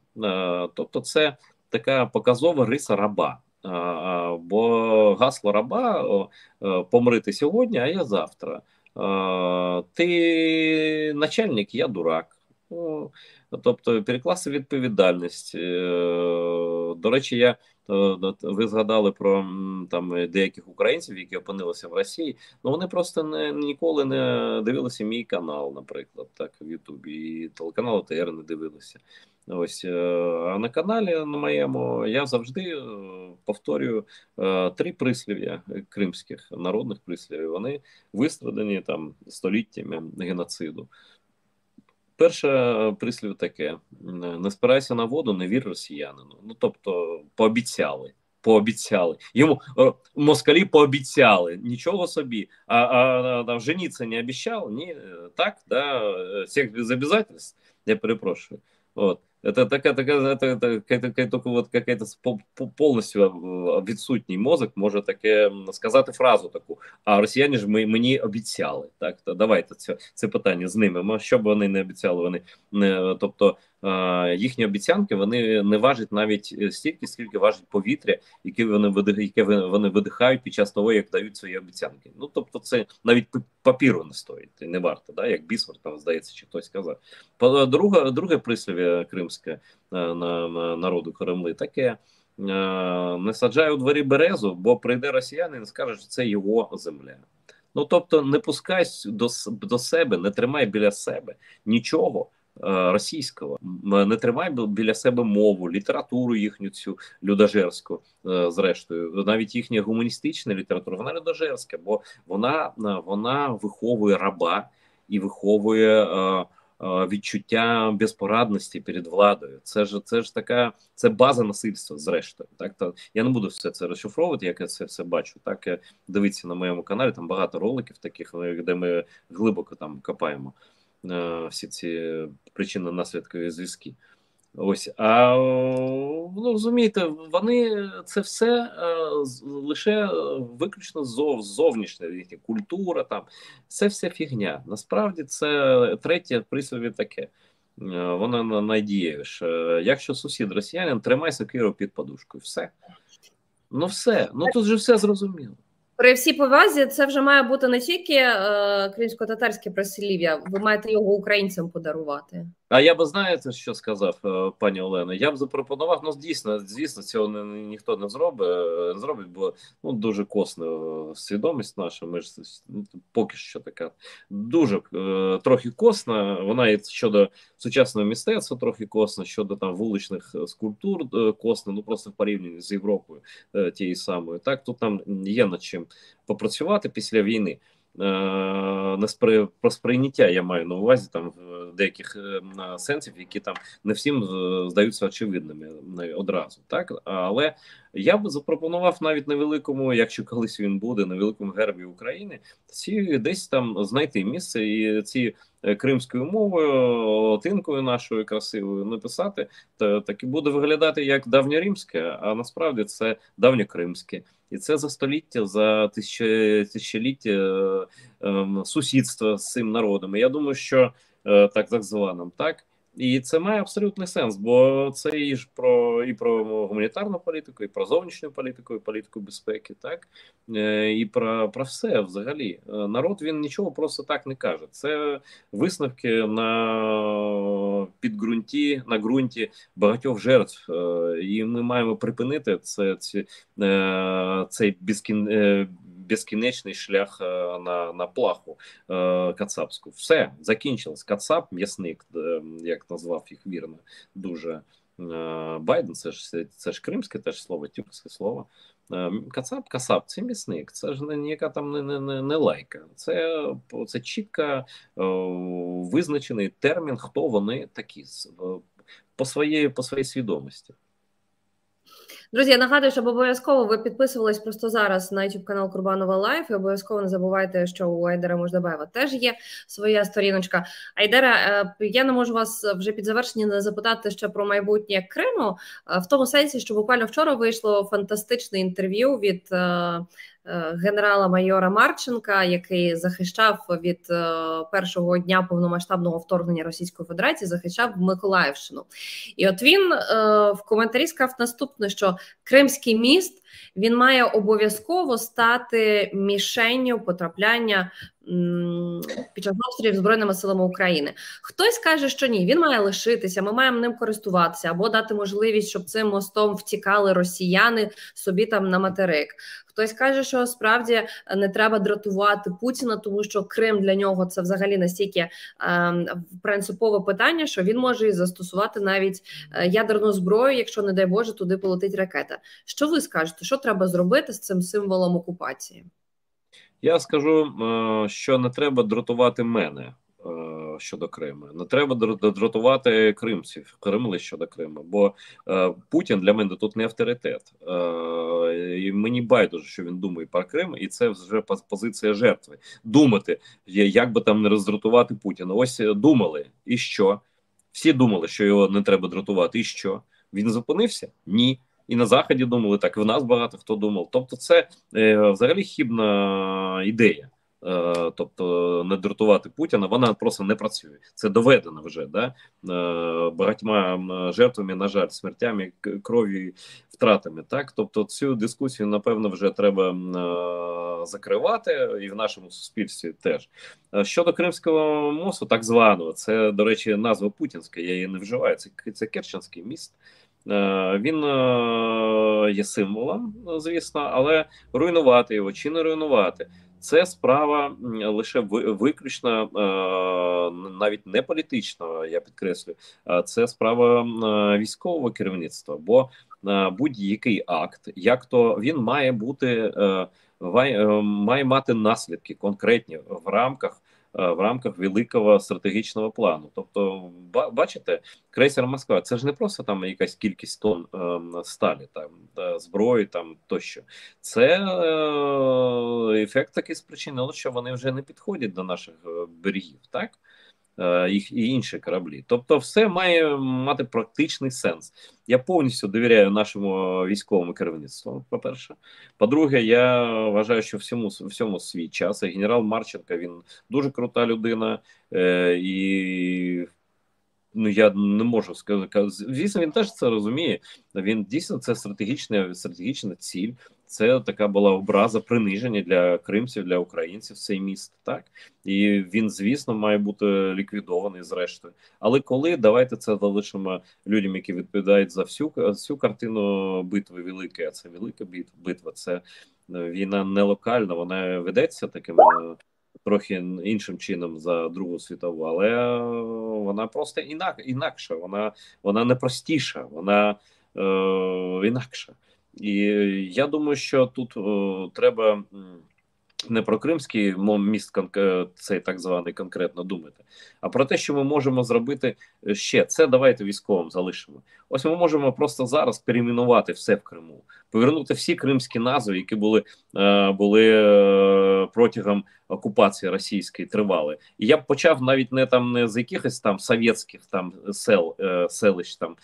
тобто це така показова риса раба. Бо гасло раба е, помрити сьогодні, а я завтра. Ти начальник, я дурак. Ну, тобто перекласи відповідальність. Е, до речі, я то ну, ви згадали про там е, деяких українців, які опинилися в Росії. Ну вони просто не ніколи не дивилися мій канал, наприклад, так в Ютубі і телеканал ТР не дивилися. Ось е, а на каналі на моєму я завжди е, повторюю три прислів'я кримських народних прислів'я. Вони вистрадані там століттями геноциду. Перше е, прислів таке: не спирайся на воду, не вір росіянину. Ну тобто, пообіцяли. Пообіцяли йому е, москалі пообіцяли нічого собі. А а, а Женіться не обіцяв? Ні, е, так да всіх без обязательств. Я перепрошую. От Это такая, такая, это, это, это, только вот какая-то повністю відсутній э, мозок може таке сказати фразу таку. А росіяни ж ми мені обіцяли. Так то давайте це це питання з ними. що б вони не обіцяли? Вони э, тобто, э, не тобто їхні обіцянки вони не важать навіть стільки, скільки важить повітря, яке вони видих, яке вони видихають під час того, як дають свої обіцянки. Ну тобто, це навіть папіру не стоїть, не варто, да як бісмар там здається, чи хтось казав. Друга друге прислів'я Крим кремлівське е, народу Кремли, таке. Е, не саджає у дворі березу, бо прийде росіянин і скаже, що це його земля. Ну тобто, не пускай до до себе, не тримай біля себе нічого е, російського, не тримай біля себе мову, літературу їхню цю людожерську. зрештою, навіть їхня гуманістична література, вона людожерська, бо вона вона виховує раба і виховує. Е, Е, відчуття безпорадності перед владою. Це ж це ж така це база насильства, зрештою. Так то я не буду все це розшифровувати, як я це все бачу. Так е, дивіться на моєму каналі. Там багато роликів, таких ну, де ми глибоко там копаємо е, всі ці причинно наслідкові зв'язки. Ось а ну розумієте, вони це все е, лише е, виключно зов, зовнішня їхня культура. Там це все фігня. Насправді це третє прислів'я таке. Е, вона надієш. Е, якщо сусід росіянин, тримайся сокиру під подушкою. Все ну все, ну тут же все зрозуміло. При всій повазі це вже має бути не тільки е, кримсько-татарське прислів'я, ви маєте його українцям подарувати. А я би знаєте, що сказав е, пані Олена? Я б запропонував. Ну дійсно, звісно, цього не, ніхто не зробить, е, зробить, бо ну дуже косна е, свідомість наша. Ми ж ну, поки що така дуже е, трохи косна. Вона і щодо сучасного мистецтва трохи косна, щодо там вуличних скульптур косна. Ну просто в порівнянні з Європою е, тієї самої. Так тут там є над чим попрацювати після війни. Е, на спри... про сприйняття я маю на увазі там в деяких е, сенсів, які там не всім е, здаються очевидними одразу, так але я б запропонував навіть невеликому, якщо колись він буде на великому гербі України, ці десь там знайти місце і ці е, кримською мовою, отинкою нашою красивою написати, то так і буде виглядати як давньоримське, а насправді це давньокримське. І це за століття, за тисячоліття е, сусідства з цим народом. І я думаю, що е, так так званим так. І це має абсолютний сенс, бо це і ж про і про гуманітарну політику, і про зовнішню політику, і політику безпеки, так е, і про про все взагалі. Е, народ він нічого просто так не каже. Це висновки на підґрунті, на ґрунті багатьох жертв, е, і ми маємо припинити це ці, цей біскін безкінечний шлях э, на на плаху э, Кацапську. Все закінчилось. Кацап, м'ясник, э, як назвав їх вірно, дуже Байден. Це ж це ж кримське теж слово, тюркське слово. Е, Кацап, Кацап, це місник, це ж ніяка там не не, не лайка. Це це чітко е, визначений термін, хто вони такі е, по своєї по своїй свідомості. Друзі, я нагадую, щоб обов'язково ви підписувались просто зараз на youtube канал Курбанова Лайф. і Обов'язково не забувайте, що у Айдера Мождабаєва теж є своя сторіночка. Айдера, е, я не можу вас вже під завершення не запитати ще про майбутнє Криму, е, в тому сенсі, що буквально вчора вийшло фантастичне інтерв'ю від. Е, генерала майора Марченка, який захищав від першого дня повномасштабного вторгнення Російської Федерації, захищав Миколаївщину, і от він в коментарі сказав наступне: що Кримський міст він має обов'язково стати мішенню потрапляння під час обстрілів збройними силами України. Хтось каже, що ні, він має лишитися. Ми маємо ним користуватися або дати можливість, щоб цим мостом втікали росіяни собі там на материк. Хтось каже, що справді е, не треба дратувати Путіна, тому що Крим для нього це взагалі настільки ем, принципове питання, що він може і застосувати навіть е, ядерну зброю, якщо, не дай Боже, туди полетить ракета. Що ви скажете? Що треба зробити з цим символом окупації? Я скажу, е, що не треба дратувати мене е, щодо Криму. Не треба дратувати кримців, Кремли щодо Криму. Бо е, Путін для мене тут не авторитет. І Мені байдуже, що він думає про Крим, і це вже позиція жертви. Думати, як би там не роздратувати Путіна. Ось думали, і що всі думали, що його не треба дратувати, і що він зупинився? Ні. І на заході думали так. І в нас багато хто думав. Тобто, це е, взагалі хібна ідея. Е, тобто, не дратувати Путіна, вона просто не працює. Це доведено вже да е, багатьма жертвами, на жаль, смертями, кров'ю втратами. Так, тобто, цю дискусію напевно вже треба е, закривати, і в нашому суспільстві теж е, щодо кримського мосту, так званого, це до речі, назва Путінська. Я її не вживаю. Це це Керченський міст. Е, він е, є символом, звісно, але руйнувати його чи не руйнувати це справа лише виключно е, навіть не політична. Я підкреслю, це справа військового керівництва. Бо будь-який акт, як то він має бути має мати наслідки конкретні в рамках Е, в рамках великого стратегічного плану. Тобто, бачите, крейсер Москва це ж не просто там якась кількість тонн ем, сталі, там е, зброї, там тощо. Це е, ефект такий спричинило, що вони вже не підходять до наших берегів. так Е, їх і інші кораблі. Тобто, все має мати практичний сенс. Я повністю довіряю нашому військовому керівництву. По перше, по-друге, я вважаю, що всьому всьому свій час. І генерал Марченко він дуже крута людина е, і. Ну, я не можу сказати. Звісно, він теж це розуміє. Він дійсно це стратегічна стратегічна ціль. Це така була образа приниження для кримців, для українців. Цей міст, так і він, звісно, має бути ліквідований зрештою. Але коли давайте це залишимо людям, які відповідають за всю всю картину битви великої, а це велика битва. Це е, війна не локальна, вона ведеться таким е, трохи іншим чином за Другу світову, але вона просто інак, інакша. Вона вона не простіша, вона е, інакша. І е, я думаю, що тут о, е, треба не про кримський міст е, цей так званий конкретно думати, а про те, що ми можемо зробити е, ще це. Давайте військовим залишимо. Ось ми можемо просто зараз перейменувати все в Криму, повернути всі кримські назви, які були е, були протягом окупації російської тривали. І я б почав навіть не там не з якихось там совєтських там сел селищ там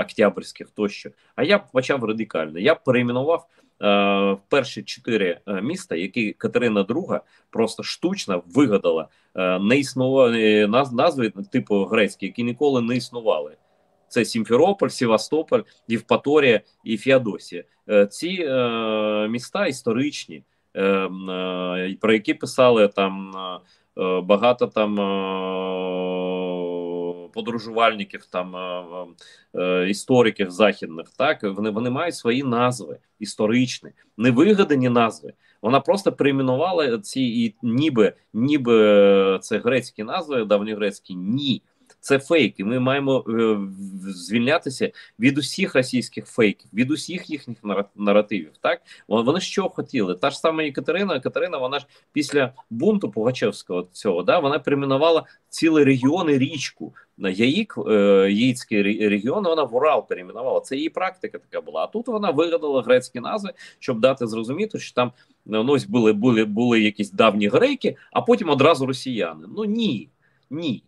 октябрьських тощо. А я б почав радикально. Я б перейменував. Е, в перші чотири е, міста, які Катерина II просто штучно вигадала е, не існували назви типу грецькі, які ніколи не існували. Це Сімферополь, Севастополь, Євпаторія і Феодосія. Ці міста історичні, про які писали там багато там подорожувальників, там е, е, е, істориків західних, так вони вони мають свої назви історичні, невигадані назви. Вона просто перейменувала ці і ніби ніби це грецькі назви, давньогрецькі ні. Це фейки. Ми маємо е, звільнятися від усіх російських фейків, від усіх їхніх наративів. Так вони що хотіли? Та ж сама Екатерина. Катерина, вона ж після бунту Пугачевського цього да вона перейменувала цілий регіон і річку. На яїк, е, яїцький регіон, вона в Урал перейменувала. Це її практика така була. А тут вона вигадала грецькі назви, щоб дати зрозуміти, що там ну, ну ось були були, були якісь давні греки, а потім одразу росіяни. Ну ні, ні.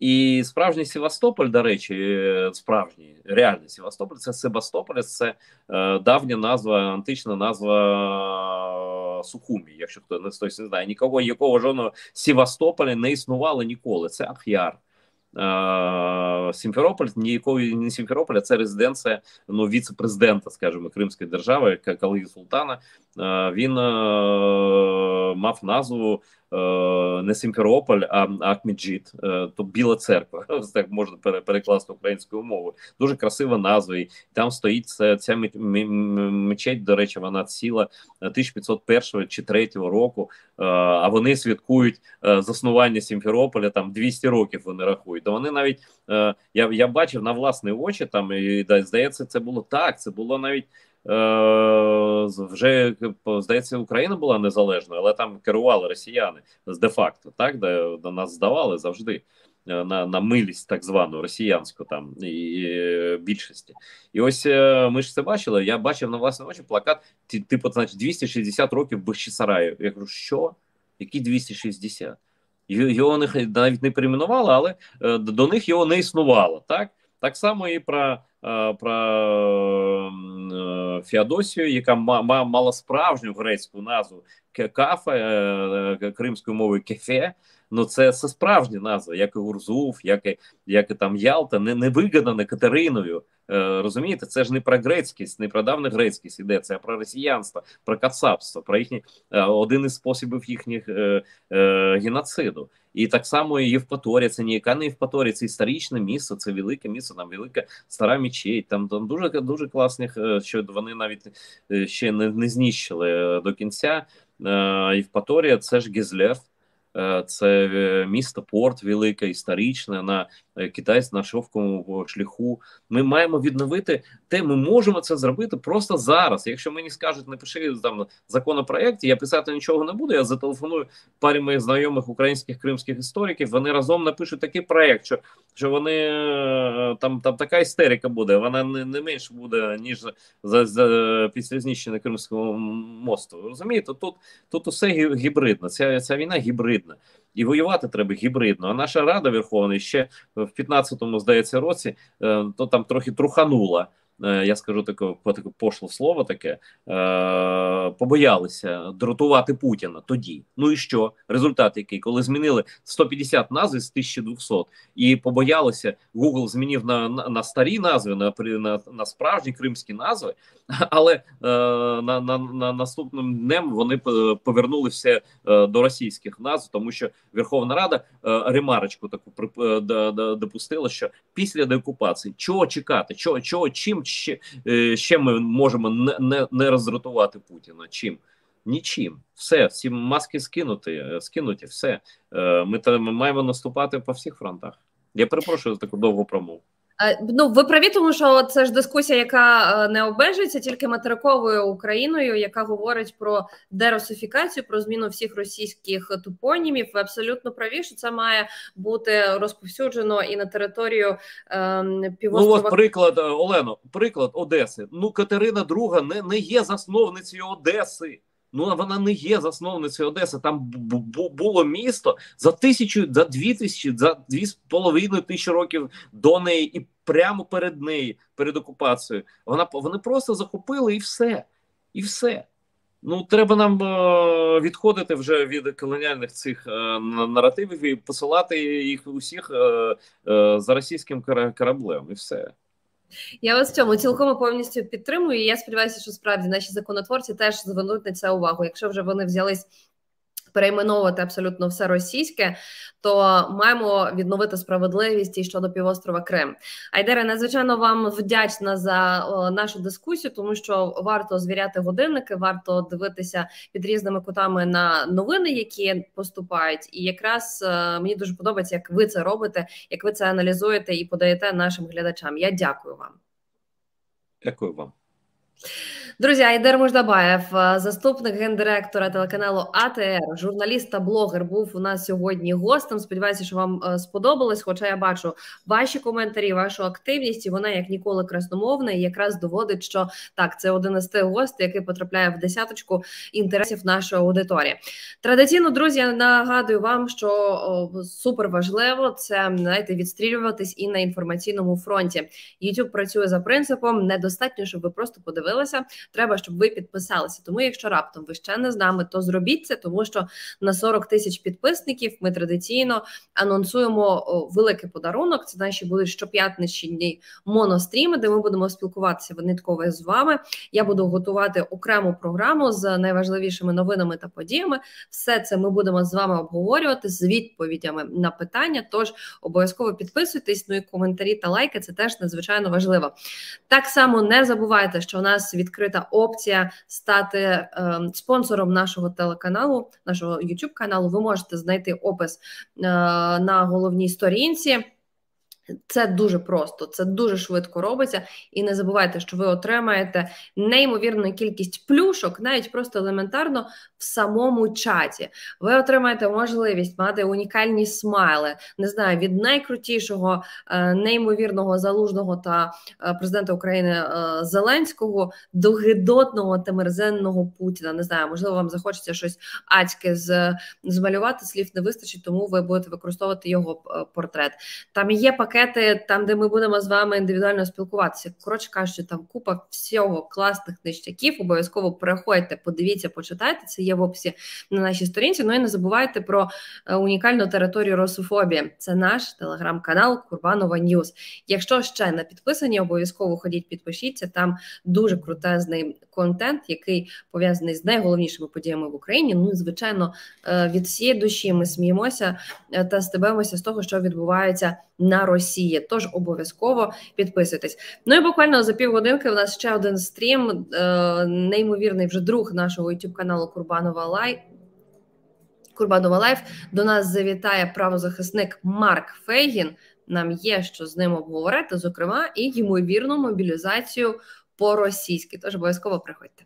І справжній Севастополь, до речі, е, справжній реальний Севастополь, це Севастополь, це е, давня назва, антична назва Сухумі. Якщо хто не хтось не знає, нікого якого жодного Севастополя не існувало ніколи. Це Ахяр. Е, Сімферополь ніякої не Сімферополя, це резиденція ну віце-президента, скажімо, Кримської держави, Калиги Султана. Е, він е, мав назву Е, не Сімферополь, а Акміджіт, е, то Біла церква. <laughs> Так можна перекласти українською мовою. Дуже красива назва. І там стоїть ця, ця мечеть. До речі, вона ціла 1501 е, чи 3 року. А вони святкують заснування Сімферополя. Там 200 років вони рахують. То вони навіть я я бачив на власні очі там і здається, це було так. Це було навіть. Е, вже здається, Україна була незалежною, але там керували росіяни з де факто, так де до нас здавали завжди. Е, на на милість так звану росіянську там і, і е, більшості, і ось ми ж це бачили. Я бачив на власні очі плакат, Ті, типу, значить 260 років Бахчисараю. Я кажу, що які 260? Його не навіть не перейменували, але до них його не існувало. Так так само і про Е, про е, Феодосію, яка мала справжню грецьку назву кефафа е, кримською мовою кефе. Ну це це справжні назви, як і Гурзув, як і як і там Ялта, не не вигадане Катериною. Е, Розумієте, це ж не про грецькість, не про давну грецькість іде, це про росіянство, про кацапство, про їхні е, один із способів їхніх е, е, геноциду. І так само і Євпаторія, це ніяка не Євпаторія, це історичне місто, це велике місце, там велика стара мечеть. Там там дуже дуже класних, е, що вони навіть е, ще не, не знищили е, до кінця. Євпаторія, це ж Гізлев. Е, це е, місто, порт велике, історичне на Е, Китай на шовкому е, шляху. Ми маємо відновити те, ми можемо це зробити просто зараз. Якщо мені скажуть, не пиши там законопроект, я писати нічого не буду. Я зателефоную парі моїх знайомих українських кримських істориків. Вони разом напишуть такий проект, що що вони е, там там така істерика буде. Вона не не менш буде ніж за, за після знищення Кримського мосту. Розумієте, тут тут усе гібридно. Ця ця війна гібридна і воювати треба гібридно. А наша рада Верховна ще в 15-му, здається році, е, то там трохи труханула. Е, я скажу таке по таке пошло слово таке е, побоялися дратувати Путіна тоді. Ну і що? Результат який, коли змінили 150 назв з 1200 і побоялися, Google змінив на на, на старі назви, на на, на справжні кримські назви, <laughs> але е, на, на на, наступним днем вони е, повернулися е, до російських назв, тому що Верховна Рада е, ремарочку таку допустила, що після деокупації чого чекати, чого чого чим ще е, ще ми можемо не не, не розрятувати Путіна? Чим? Нічим, все, всі маски скинути, е, скинуті, все. Е, ми, ми маємо наступати по всіх фронтах. Я перепрошую за таку довгу промову. Е, ну, ви праві, тому що це ж дискусія, яка е, не обмежується тільки материковою Україною, яка говорить про деросифікацію, про зміну всіх російських тупонімів. Ви абсолютно праві, що це має бути розповсюджено і на територію ем, півострова. Ну, от приклад е, Олено, приклад Одеси. Ну, Катерина II не, не є засновницею Одеси ну вона не є засновницею Одеси. Там було місто за тисячу, за дві тисячі, за дві з половиною тисячі років до неї, і прямо перед нею, перед окупацією. Вона вони просто захопили і все, і все. Ну, треба нам е- відходити вже від колоніальних цих е- наративів і посилати їх усіх е-, е за російським кораблем, і все. Я вас в цьому цілком повністю підтримую. і Я сподіваюся, що справді наші законотворці теж звернуть на це увагу. Якщо вже вони взялись перейменовувати абсолютно все російське, то маємо відновити справедливість і щодо півострова Крим. Айдера, надзвичайно вам вдячна за нашу дискусію, тому що варто звіряти годинники, варто дивитися під різними кутами на новини, які поступають. І якраз е, мені дуже подобається, як ви це робите, як ви це аналізуєте і подаєте нашим глядачам. Я дякую вам. Дякую вам. Друзі, Айдер Муждабаєв, заступник гендиректора телеканалу АТР, журналіст та блогер, був у нас сьогодні гостем. Сподіваюся, що вам сподобалось. Хоча я бачу ваші коментарі, вашу активність і вона як ніколи красномовна, і якраз доводить, що так це один із тих гостей, який потрапляє в десяточку інтересів нашої аудиторії. Традиційно, друзі, я нагадую вам, що супер важливо це знаєте, відстрілюватись і на інформаційному фронті. YouTube працює за принципом недостатньо, щоб ви просто подивилися поділилася. Треба, щоб ви підписалися. Тому, якщо раптом ви ще не з нами, то зробіть це, тому що на 40 тисяч підписників ми традиційно анонсуємо великий подарунок. Це наші будуть щоп'ятничні моностріми, де ми будемо спілкуватися винятково з вами. Я буду готувати окрему програму з найважливішими новинами та подіями. Все це ми будемо з вами обговорювати з відповідями на питання. Тож обов'язково підписуйтесь. Ну і коментарі та лайки це теж надзвичайно важливо. Так само не забувайте, що у нас нас відкрита опція стати ем, спонсором нашого телеканалу, нашого youtube каналу Ви можете знайти опис е, на головній сторінці. Це дуже просто, це дуже швидко робиться. І не забувайте, що ви отримаєте неймовірну кількість плюшок, навіть просто елементарно в самому чаті. Ви отримаєте можливість мати унікальні смайли, не знаю, від найкрутішого, е, неймовірного залужного та е, президента України е, Зеленського до гидотного та мерзенного Путіна. Не знаю, можливо, вам захочеться щось адське з змалювати. Слів не вистачить, тому ви будете використовувати його портрет. Там є пак пакети, там, де ми будемо з вами індивідуально спілкуватися. Коротше кажучи, там купа всього класних нищаків. Обов'язково переходьте, подивіться, почитайте. Це є в описі на нашій сторінці. Ну і не забувайте про е, унікальну територію рософобії. Це наш телеграм-канал Курбанова Ньюс. Якщо ще не підписані, обов'язково ходіть, підпишіться. Там дуже крутезний контент, який пов'язаний з найголовнішими подіями в Україні. Ну, і, звичайно, е, від всієї душі ми сміємося е, та стебемося з того, що відбувається на Росії. Росії. Тож обов'язково підписуйтесь. Ну і буквально за півгодинки у нас ще один стрім. Е, неймовірний вже друг нашого youtube каналу Курбанова Лай. Курбанова Лайф до нас завітає правозахисник Марк Фейгін. Нам є що з ним обговорити, зокрема, і ймовірну мобілізацію по російськи. Тож обов'язково приходьте.